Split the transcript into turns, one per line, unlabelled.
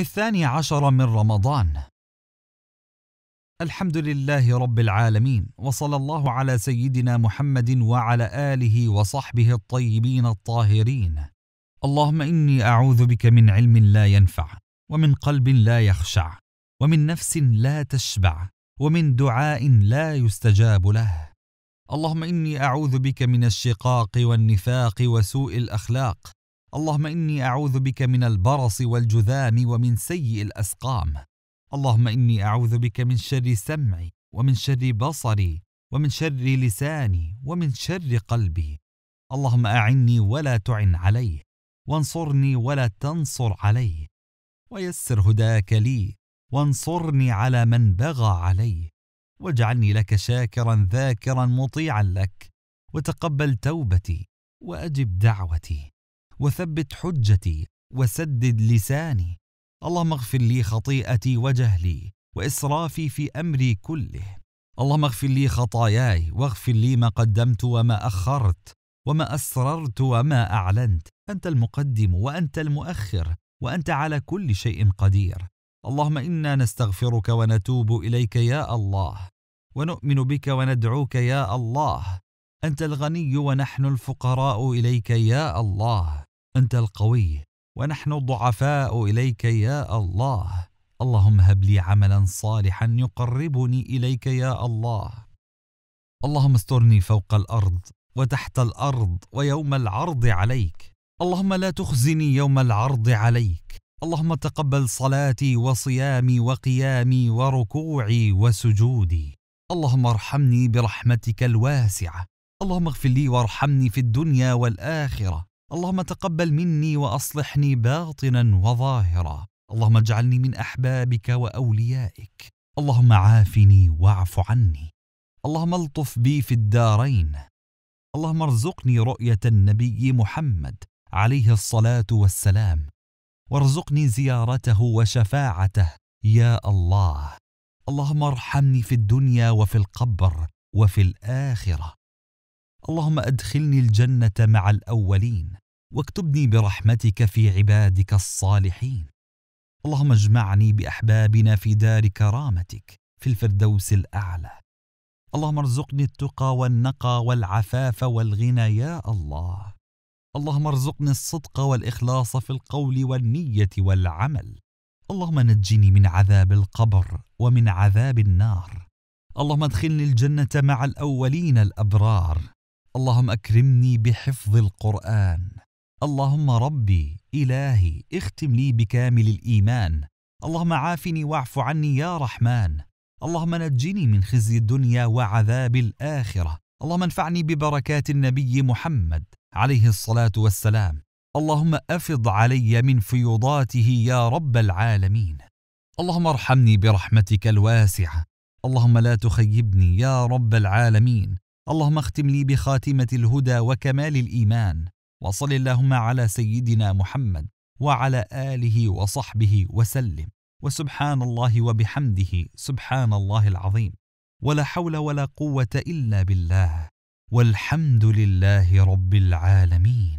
الثاني عشر من رمضان الحمد لله رب العالمين وصلى الله على سيدنا محمد وعلى اله وصحبه الطيبين الطاهرين اللهم اني اعوذ بك من علم لا ينفع ومن قلب لا يخشع ومن نفس لا تشبع ومن دعاء لا يستجاب له اللهم اني اعوذ بك من الشقاق والنفاق وسوء الاخلاق اللهم إني أعوذ بك من البرص والجذام ومن سيء الأسقام اللهم إني أعوذ بك من شر سمعي ومن شر بصري ومن شر لساني ومن شر قلبي اللهم أعني ولا تعن عليه وانصرني ولا تنصر عليه ويسر هداك لي وانصرني على من بغى علي واجعلني لك شاكرا ذاكرا مطيعا لك وتقبل توبتي واجب دعوتي وثبت حجتي وسدد لساني اللهم اغفر لي خطيئتي وجهلي واسرافي في امري كله اللهم اغفر لي خطاياي واغفر لي ما قدمت وما اخرت وما اسررت وما اعلنت انت المقدم وانت المؤخر وانت على كل شيء قدير اللهم انا نستغفرك ونتوب اليك يا الله ونؤمن بك وندعوك يا الله انت الغني ونحن الفقراء اليك يا الله أنت القوي ونحن الضعفاء إليك يا الله اللهم هب لي عملا صالحا يقربني إليك يا الله اللهم استرني فوق الأرض وتحت الأرض ويوم العرض عليك اللهم لا تخزني يوم العرض عليك اللهم تقبل صلاتي وصيامي وقيامي وركوعي وسجودي اللهم ارحمني برحمتك الواسعه اللهم اغفر لي وارحمني في الدنيا والاخره اللهم تقبل مني واصلحني باطنا وظاهرا اللهم اجعلني من احبابك واوليائك اللهم عافني واعف عني اللهم الطف بي في الدارين اللهم ارزقني رؤيه النبي محمد عليه الصلاه والسلام وارزقني زيارته وشفاعته يا الله اللهم ارحمني في الدنيا وفي القبر وفي الاخره اللهم ادخلني الجنه مع الاولين واكتبني برحمتك في عبادك الصالحين اللهم اجمعني باحبابنا في دار كرامتك في الفردوس الاعلى اللهم ارزقني التقى والنقى والعفاف والغنى يا الله اللهم ارزقني الصدق والاخلاص في القول والنيه والعمل اللهم نجني من عذاب القبر ومن عذاب النار اللهم ادخلني الجنه مع الاولين الابرار اللهم اكرمني بحفظ القران اللهم ربي الهي اختم لي بكامل الايمان اللهم عافني واعف عني يا رحمن اللهم نجني من خزي الدنيا وعذاب الاخره اللهم انفعني ببركات النبي محمد عليه الصلاه والسلام اللهم افض علي من فيوضاته يا رب العالمين اللهم ارحمني برحمتك الواسعه اللهم لا تخيبني يا رب العالمين اللهم اختم لي بخاتمة الهدى وكمال الإيمان وصل اللهم على سيدنا محمد وعلى آله وصحبه وسلم وسبحان الله وبحمده سبحان الله العظيم ولا حول ولا قوة إلا بالله والحمد لله رب العالمين